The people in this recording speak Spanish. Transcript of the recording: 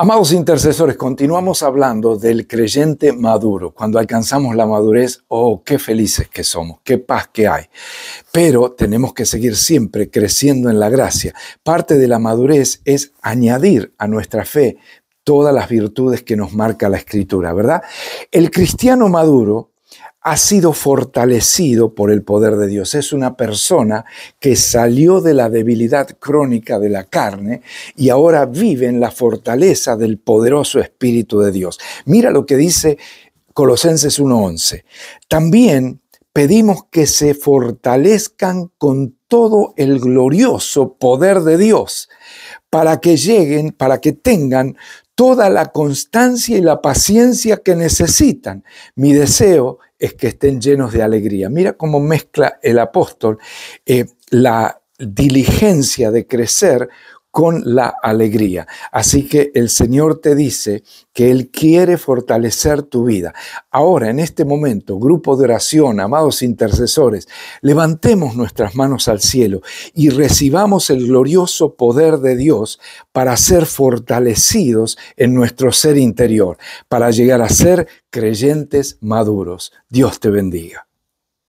Amados intercesores, continuamos hablando del creyente maduro. Cuando alcanzamos la madurez, oh, qué felices que somos, qué paz que hay. Pero tenemos que seguir siempre creciendo en la gracia. Parte de la madurez es añadir a nuestra fe todas las virtudes que nos marca la escritura, ¿verdad? El cristiano maduro ha sido fortalecido por el poder de Dios. Es una persona que salió de la debilidad crónica de la carne y ahora vive en la fortaleza del poderoso Espíritu de Dios. Mira lo que dice Colosenses 1.11. También pedimos que se fortalezcan con todo el glorioso poder de Dios para que lleguen, para que tengan toda la constancia y la paciencia que necesitan. Mi deseo es que estén llenos de alegría. Mira cómo mezcla el apóstol eh, la diligencia de crecer con la alegría. Así que el Señor te dice que Él quiere fortalecer tu vida. Ahora, en este momento, grupo de oración, amados intercesores, levantemos nuestras manos al cielo y recibamos el glorioso poder de Dios para ser fortalecidos en nuestro ser interior, para llegar a ser creyentes maduros. Dios te bendiga.